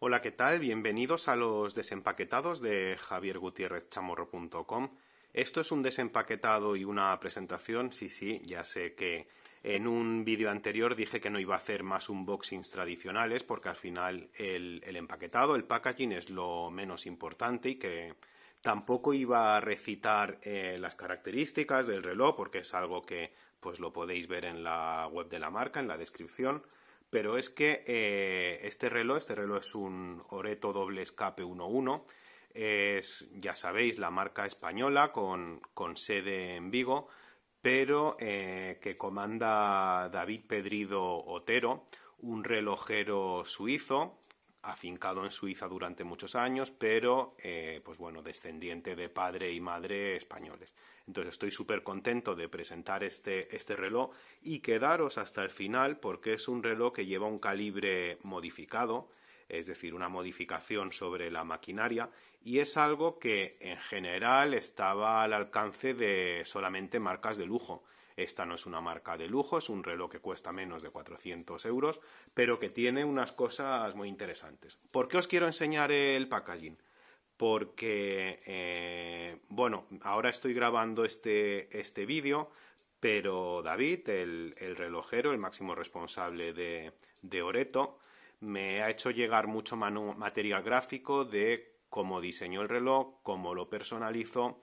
Hola, ¿qué tal? Bienvenidos a los desempaquetados de javiergutierrezchamorro.com. Esto es un desempaquetado y una presentación, sí, sí, ya sé que en un vídeo anterior dije que no iba a hacer más unboxings tradicionales porque al final el, empaquetado, el packaging es lo menos importante y que tampoco iba a recitar eh, las características del reloj porque es algo que pues lo podéis ver en la web de la marca, en la descripción pero es que eh, este reloj, este reloj es un Oreto doble escape 1-1, es, ya sabéis, la marca española con, sede en Vigo, pero eh, que comanda David Pedrido Otero, un relojero suizo afincado en Suiza durante muchos años, pero eh, pues bueno, descendiente de padre y madre españoles. Entonces estoy súper contento de presentar este, este, reloj y quedaros hasta el final porque es un reloj que lleva un calibre modificado, es decir, una modificación sobre la maquinaria y es algo que en general estaba al alcance de solamente marcas de lujo. Esta no es una marca de lujo, es un reloj que cuesta menos de 400 euros, pero que tiene unas cosas muy interesantes. ¿Por qué os quiero enseñar el packaging? porque, eh, bueno, ahora estoy grabando este, este vídeo, pero David, el, relojero, el máximo responsable de, de Oreto, me ha hecho llegar mucho material gráfico de cómo diseñó el reloj, cómo lo personalizó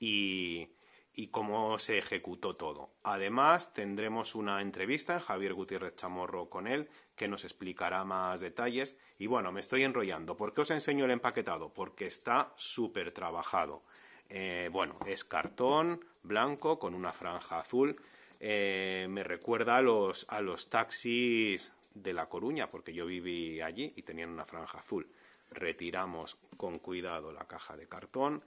y, y cómo se ejecutó todo. Además, tendremos una entrevista en Javier Gutiérrez Chamorro con él, que nos explicará más detalles. Y bueno, me estoy enrollando. ¿Por qué os enseño el empaquetado? Porque está súper trabajado. Eh, bueno, es cartón blanco con una franja azul. Eh, me recuerda a los, a los taxis de La Coruña, porque yo viví allí y tenían una franja azul. Retiramos con cuidado la caja de cartón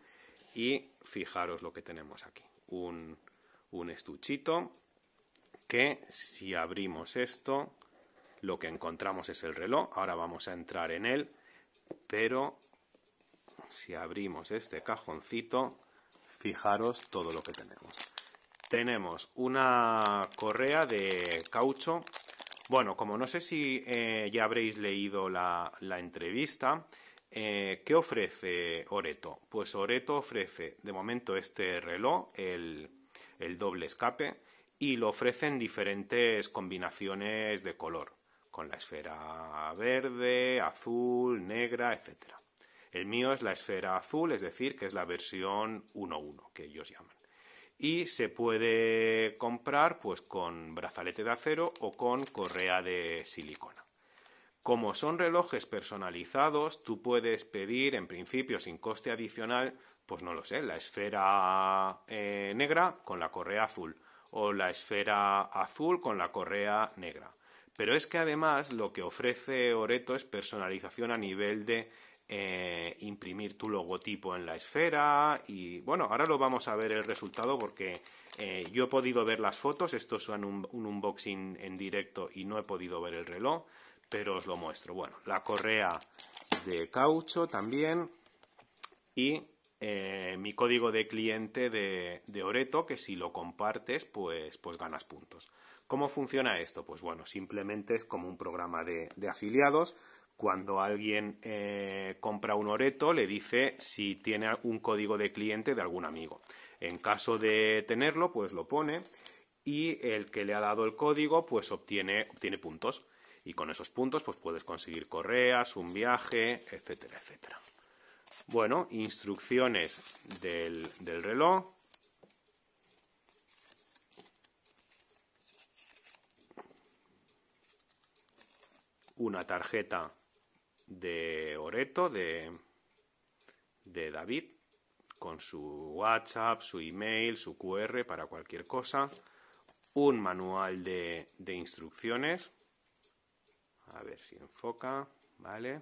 y fijaros lo que tenemos aquí un, estuchito que si abrimos esto, lo que encontramos es el reloj. Ahora vamos a entrar en él, pero si abrimos este cajoncito, fijaros todo lo que tenemos. Tenemos una correa de caucho. Bueno, como no sé si eh, ya habréis leído la entrevista, eh, ¿Qué ofrece Oreto? Pues Oreto ofrece de momento este reloj, el, doble escape, y lo ofrecen diferentes combinaciones de color, con la esfera verde, azul, negra, etc. El mío es la esfera azul, es decir, que es la versión 1.1, que ellos llaman. Y se puede comprar pues con brazalete de acero o con correa de silicona. Como son relojes personalizados, tú puedes pedir, en principio, sin coste adicional, pues no lo sé, la esfera eh, negra con la correa azul o la esfera azul con la correa negra. Pero es que además lo que ofrece Oreto es personalización a nivel de eh, imprimir tu logotipo en la esfera y bueno, ahora lo vamos a ver el resultado porque eh, yo he podido ver las fotos, esto es un unboxing en directo y no he podido ver el reloj, pero os lo muestro. Bueno, la correa de caucho también y eh, mi código de cliente de, Oreto, que si lo compartes, pues, pues ganas puntos. ¿Cómo funciona esto? Pues bueno, simplemente es como un programa de, afiliados. Cuando alguien eh, compra un Oreto, le dice si tiene un código de cliente de algún amigo. En caso de tenerlo, pues lo pone y el que le ha dado el código, pues obtiene puntos. Y con esos puntos pues puedes conseguir correas, un viaje, etcétera, etcétera. Bueno, instrucciones del, reloj. Una tarjeta de Oreto, de, David, con su WhatsApp, su email, su QR para cualquier cosa, un manual de, de, instrucciones a ver si enfoca, ¿vale?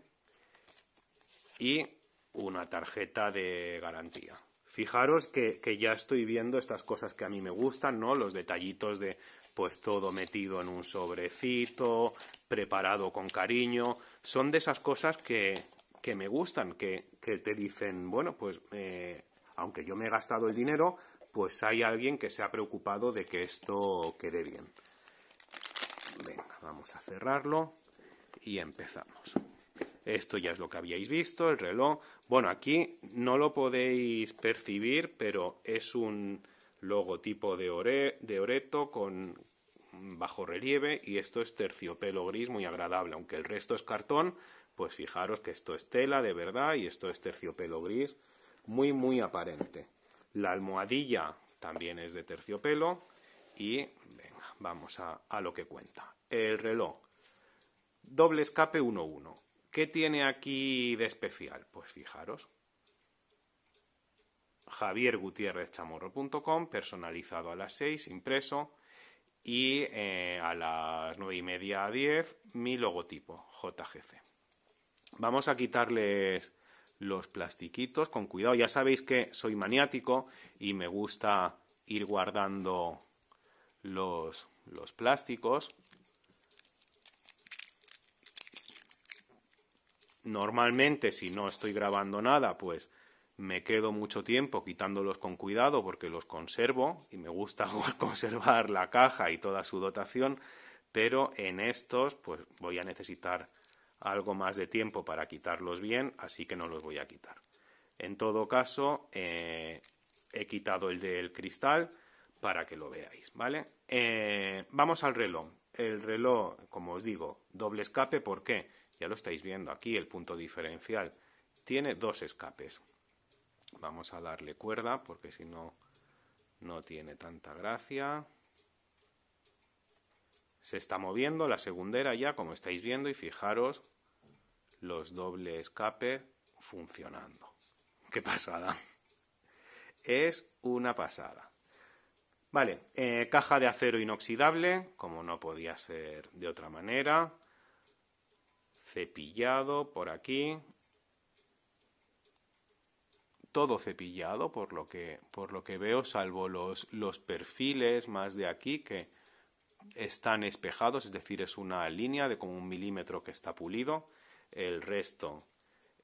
Y una tarjeta de garantía. Fijaros que, ya estoy viendo estas cosas que a mí me gustan, ¿no? Los detallitos de pues todo metido en un sobrecito, preparado con cariño. Son de esas cosas que, que me gustan, que, te dicen, bueno, pues eh, aunque yo me he gastado el dinero, pues hay alguien que se ha preocupado de que esto quede bien. Venga, vamos a cerrarlo y empezamos. Esto ya es lo que habíais visto, el reloj. Bueno, aquí no lo podéis percibir, pero es un logotipo de, de Oreto con bajo relieve y esto es terciopelo gris muy agradable, aunque el resto es cartón, pues fijaros que esto es tela de verdad y esto es terciopelo gris, muy muy aparente. La almohadilla también es de terciopelo y venga, vamos a lo que cuenta. El reloj Doble escape 1-1. ¿Qué tiene aquí de especial? Pues fijaros. Javier personalizado a las 6, impreso. Y eh, a las 9 y media a 10, mi logotipo, JGC. Vamos a quitarles los plastiquitos con cuidado. Ya sabéis que soy maniático y me gusta ir guardando los plásticos. Normalmente, si no estoy grabando nada, pues me quedo mucho tiempo quitándolos con cuidado porque los conservo y me gusta conservar la caja y toda su dotación, pero en estos pues voy a necesitar algo más de tiempo para quitarlos bien, así que no los voy a quitar. En todo caso, eh, he quitado el del cristal para que lo veáis, ¿vale? Eh, vamos al reloj. El reloj, como os digo, doble escape, ¿por qué? ya lo estáis viendo aquí, el punto diferencial, tiene dos escapes. Vamos a darle cuerda porque si no, no tiene tanta gracia. Se está moviendo la segundera ya, como estáis viendo, y fijaros los doble escape funcionando. ¡Qué pasada! Es una pasada. Vale, eh, caja de acero inoxidable, como no podía ser de otra manera cepillado por aquí. Todo cepillado por lo que, por lo que veo, salvo los, los perfiles más de aquí que están espejados, es decir, es una línea de como un milímetro que está pulido. El resto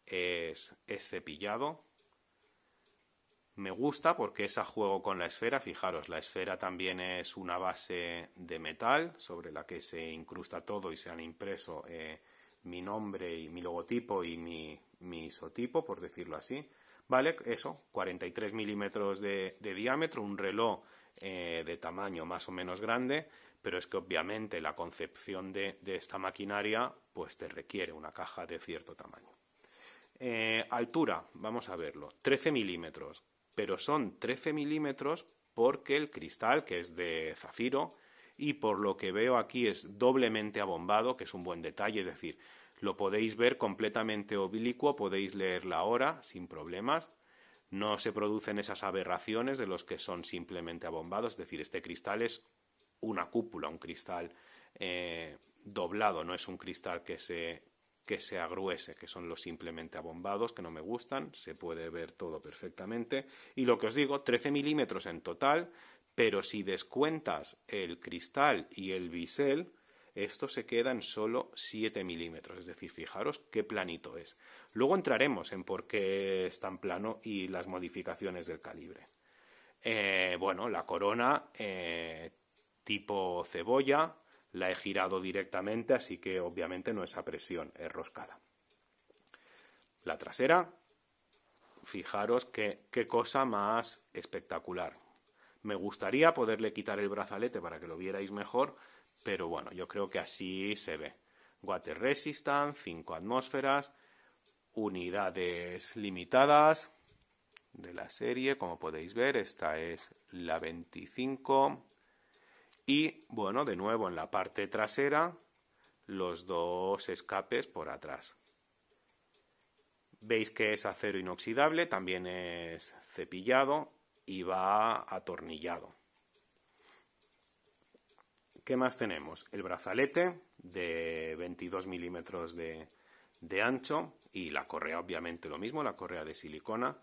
es, cepillado. Me gusta porque es a juego con la esfera. Fijaros, la esfera también es una base de metal sobre la que se incrusta todo y se han impreso eh, mi nombre y mi logotipo y mi, isotipo, por decirlo así. Vale, eso, 43 milímetros de, diámetro, un reloj eh, de tamaño más o menos grande, pero es que obviamente la concepción de, esta maquinaria pues te requiere una caja de cierto tamaño. Eh, altura, vamos a verlo, 13 milímetros, pero son 13 milímetros porque el cristal, que es de zafiro, y por lo que veo aquí es doblemente abombado, que es un buen detalle, es decir, lo podéis ver completamente oblicuo, podéis leer la hora sin problemas, no se producen esas aberraciones de los que son simplemente abombados, es decir, este cristal es una cúpula, un cristal eh, doblado, no es un cristal que se, que se agruese, que son los simplemente abombados, que no me gustan, se puede ver todo perfectamente. Y lo que os digo, 13 milímetros en total, pero si descuentas el cristal y el bisel, esto se queda en solo 7 milímetros. Es decir, fijaros qué planito es. Luego entraremos en por qué es tan plano y las modificaciones del calibre. Eh, bueno, la corona eh, tipo cebolla la he girado directamente, así que obviamente no es a presión, es roscada. La trasera, fijaros qué cosa más espectacular. Me gustaría poderle quitar el brazalete para que lo vierais mejor, pero bueno, yo creo que así se ve. Water resistant, 5 atmósferas, unidades limitadas de la serie, como podéis ver, esta es la 25. Y bueno, de nuevo en la parte trasera, los dos escapes por atrás. Veis que es acero inoxidable, también es cepillado y va atornillado. ¿Qué más tenemos? El brazalete de 22 milímetros de, ancho y la correa, obviamente lo mismo, la correa de silicona.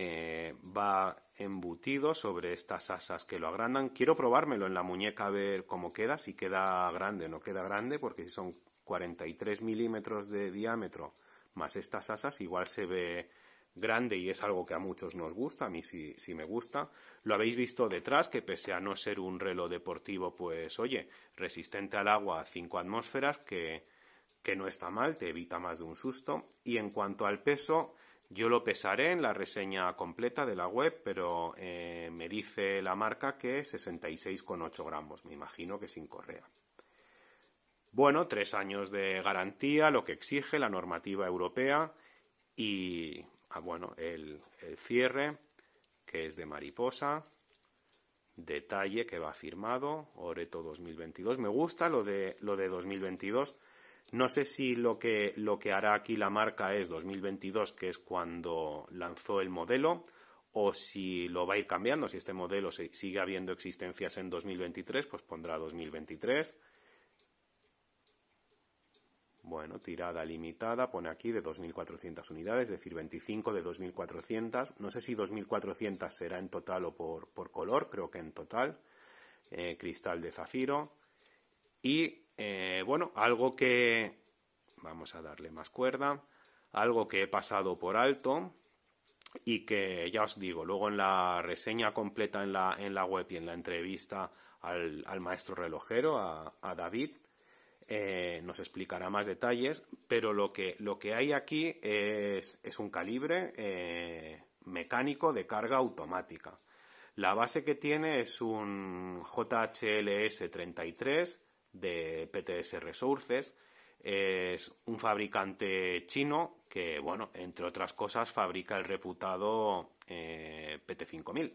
Eh, va embutido sobre estas asas que lo agrandan. Quiero probármelo en la muñeca a ver cómo queda, si queda grande o no queda grande, porque si son 43 milímetros de diámetro más estas asas, igual se ve grande y es algo que a muchos nos gusta, a mí sí, me gusta. Lo habéis visto detrás, que pese a no ser un reloj deportivo, pues oye, resistente al agua a 5 atmósferas, que, que no está mal, te evita más de un susto. Y en cuanto al peso, yo lo pesaré en la reseña completa de la web, pero eh, me dice la marca que 66,8 gramos, me imagino que sin correa. Bueno, tres años de garantía, lo que exige la normativa europea y Ah, bueno, el, cierre, que es de mariposa, detalle que va firmado, Oreto 2022. Me gusta lo de, lo de 2022. No sé si lo que, lo que hará aquí la marca es 2022, que es cuando lanzó el modelo, o si lo va a ir cambiando. Si este modelo sigue habiendo existencias en 2023, pues pondrá 2023. Bueno, tirada limitada, pone aquí de 2.400 unidades, es decir, 25 de 2.400. No sé si 2.400 será en total o por, color, creo que en total. Eh, cristal de zafiro. Y, eh, bueno, algo que... Vamos a darle más cuerda. Algo que he pasado por alto y que, ya os digo, luego en la reseña completa en la, en la web y en la entrevista al, maestro relojero, a David, eh, nos explicará más detalles, pero lo que, lo que hay aquí es, un calibre eh, mecánico de carga automática. La base que tiene es un JHLS-33 de PTS Resources. Es un fabricante chino que, bueno, entre otras cosas, fabrica el reputado eh, PT5000.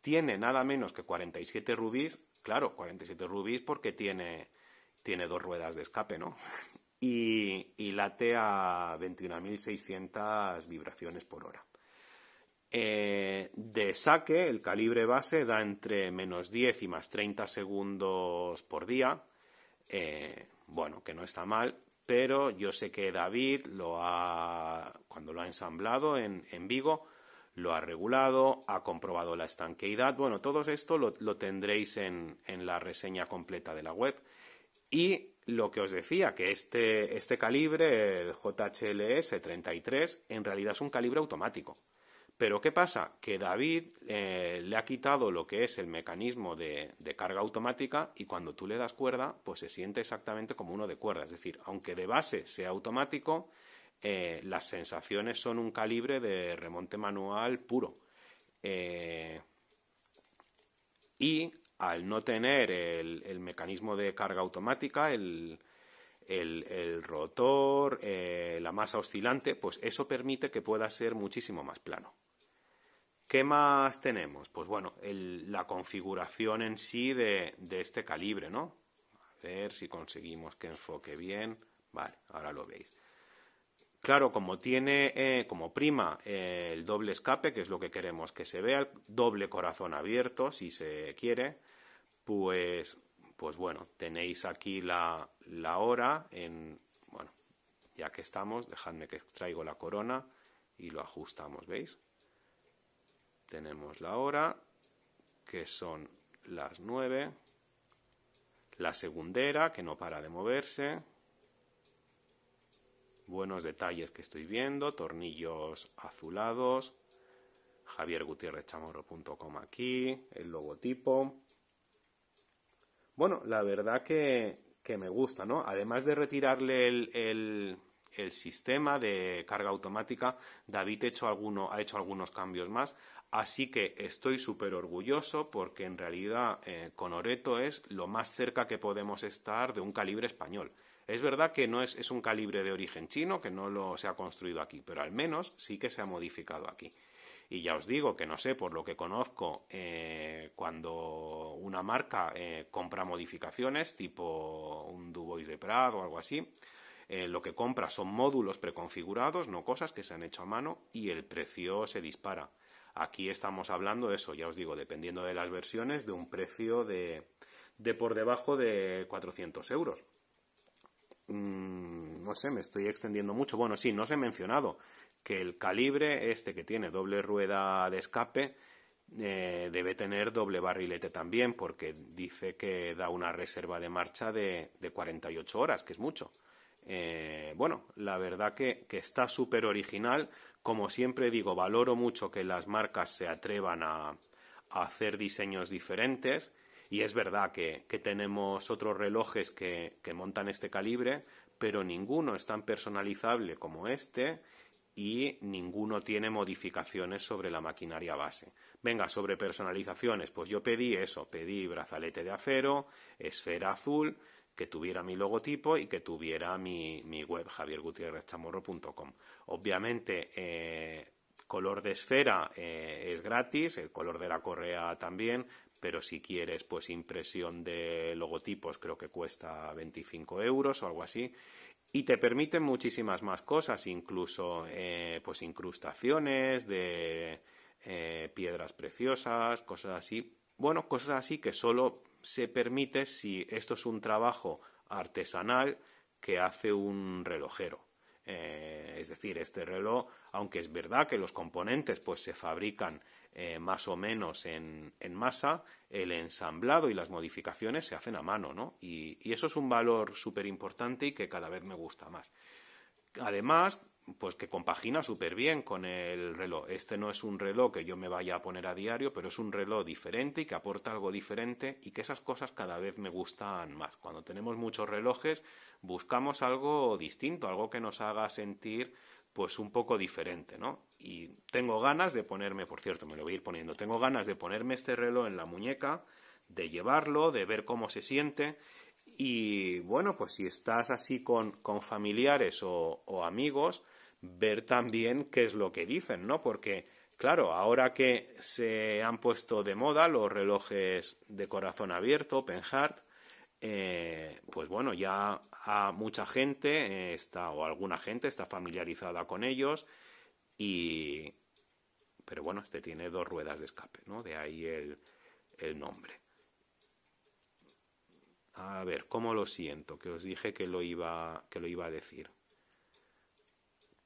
tiene nada menos que 47 rubíes claro, 47 rubíes porque tiene, dos ruedas de escape, ¿no? Y, late a 21.600 vibraciones por hora. Eh, de saque, el calibre base da entre menos 10 y más 30 segundos por día. Eh, bueno, que no está mal, pero yo sé que David lo ha, cuando lo ha ensamblado en Vigo, lo ha regulado, ha comprobado la estanqueidad. Bueno, todo esto lo, tendréis en, la reseña completa de la web. Y lo que os decía, que este, este calibre, el JHLS 33, en realidad es un calibre automático. Pero ¿qué pasa? Que David eh, le ha quitado lo que es el mecanismo de, de, carga automática y cuando tú le das cuerda, pues se siente exactamente como uno de cuerda. Es decir, aunque de base sea automático, eh, las sensaciones son un calibre de remonte manual puro. Eh, y al no tener el, mecanismo de carga automática, el, rotor, eh, la masa oscilante, pues eso permite que pueda ser muchísimo más plano. ¿Qué más tenemos? Pues bueno, la configuración en sí de, de este calibre, ¿no? A ver si conseguimos que enfoque bien. Vale, ahora lo veis. Claro, como tiene eh, como prima eh, el doble escape, que es lo que queremos que se vea, doble corazón abierto, si se quiere, pues, pues bueno, tenéis aquí la, hora en, bueno, ya que estamos, dejadme que traigo la corona y lo ajustamos, ¿veis? Tenemos la hora, que son las 9, la segundera, que no para de moverse, Buenos detalles que estoy viendo, tornillos azulados, javier com aquí, el logotipo. Bueno, la verdad que, que me gusta, ¿no? Además de retirarle el, el, sistema de carga automática, David hecho alguno, ha hecho algunos cambios más. Así que estoy súper orgulloso porque en realidad eh, con Oreto es lo más cerca que podemos estar de un calibre español. Es verdad que no es, un calibre de origen chino, que no lo se ha construido aquí, pero al menos sí que se ha modificado aquí. Y ya os digo que no sé, por lo que conozco, eh, cuando una marca eh, compra modificaciones, tipo un Dubois de Prado o algo así, eh, lo que compra son módulos preconfigurados, no cosas que se han hecho a mano, y el precio se dispara. Aquí estamos hablando de eso, ya os digo, dependiendo de las versiones, de un precio de, de por debajo de 400 euros. Mm, no sé, me estoy extendiendo mucho. Bueno, sí, no os he mencionado que el calibre este que tiene doble rueda de escape eh, debe tener doble barrilete también porque dice que da una reserva de marcha de, 48 horas, que es mucho. Eh, bueno, la verdad que, está súper original. Como siempre digo, valoro mucho que las marcas se atrevan a hacer diseños diferentes y es verdad que, tenemos otros relojes que, montan este calibre, pero ninguno es tan personalizable como este y ninguno tiene modificaciones sobre la maquinaria base. Venga, sobre personalizaciones, pues yo pedí eso, pedí brazalete de acero, esfera azul, que tuviera mi logotipo y que tuviera mi, web javiergutierrezchamorro.com. Obviamente, eh, color de esfera eh, es gratis, el color de la correa también, pero si quieres pues impresión de logotipos creo que cuesta 25 euros o algo así y te permiten muchísimas más cosas incluso eh, pues incrustaciones de eh, piedras preciosas cosas así bueno cosas así que solo se permite si esto es un trabajo artesanal que hace un relojero eh, es decir, este reloj, aunque es verdad que los componentes pues se fabrican eh, más o menos en, masa, el ensamblado y las modificaciones se hacen a mano, ¿no? Y, y eso es un valor súper importante y que cada vez me gusta más. Además, pues que compagina súper bien con el reloj. Este no es un reloj que yo me vaya a poner a diario, pero es un reloj diferente y que aporta algo diferente y que esas cosas cada vez me gustan más. Cuando tenemos muchos relojes, buscamos algo distinto, algo que nos haga sentir pues un poco diferente, ¿no? Y tengo ganas de ponerme, por cierto, me lo voy a ir poniendo, tengo ganas de ponerme este reloj en la muñeca, de llevarlo, de ver cómo se siente y bueno, pues si estás así con, familiares o amigos, ver también qué es lo que dicen, ¿no? Porque, claro, ahora que se han puesto de moda los relojes de corazón abierto, open heart, eh, pues bueno, ya a mucha gente eh, está, o alguna gente está familiarizada con ellos y... Pero bueno, este tiene dos ruedas de escape, ¿no? De ahí el, el nombre. A ver, ¿cómo lo siento? Que os dije que lo iba, que lo iba a decir.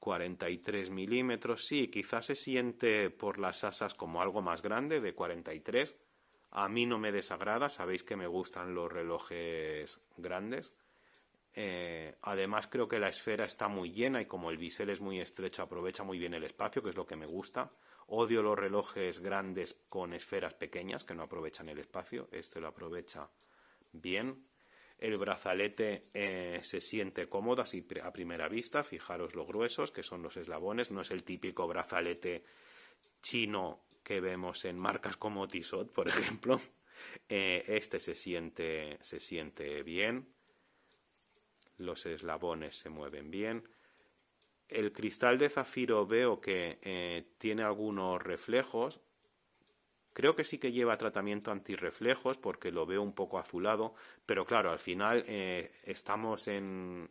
43 milímetros, sí, quizás se siente por las asas como algo más grande, de 43. A mí no me desagrada, sabéis que me gustan los relojes grandes. Eh, además creo que la esfera está muy llena y como el bisel es muy estrecho aprovecha muy bien el espacio, que es lo que me gusta. Odio los relojes grandes con esferas pequeñas que no aprovechan el espacio. Este lo aprovecha bien. El brazalete eh, se siente cómodo a primera vista. Fijaros lo gruesos que son los eslabones. No es el típico brazalete chino que vemos en marcas como Tissot, por ejemplo. Eh, este se siente, bien. Los eslabones se mueven bien. El cristal de zafiro veo que eh, tiene algunos reflejos, Creo que sí que lleva tratamiento antirreflejos porque lo veo un poco azulado, pero claro, al final eh, estamos en,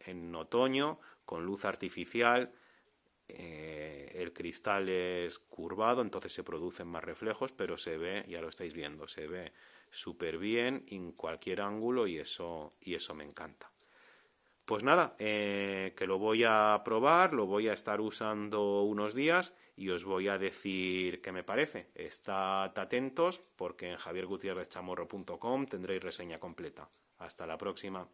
en otoño con luz artificial, eh, el cristal es curvado, entonces se producen más reflejos, pero se ve, ya lo estáis viendo, se ve súper bien en cualquier ángulo y eso, y eso me encanta. Pues nada, eh, que lo voy a probar, lo voy a estar usando unos días y os voy a decir qué me parece. Estad atentos porque en javiergutierrezchamorro.com tendréis reseña completa. Hasta la próxima.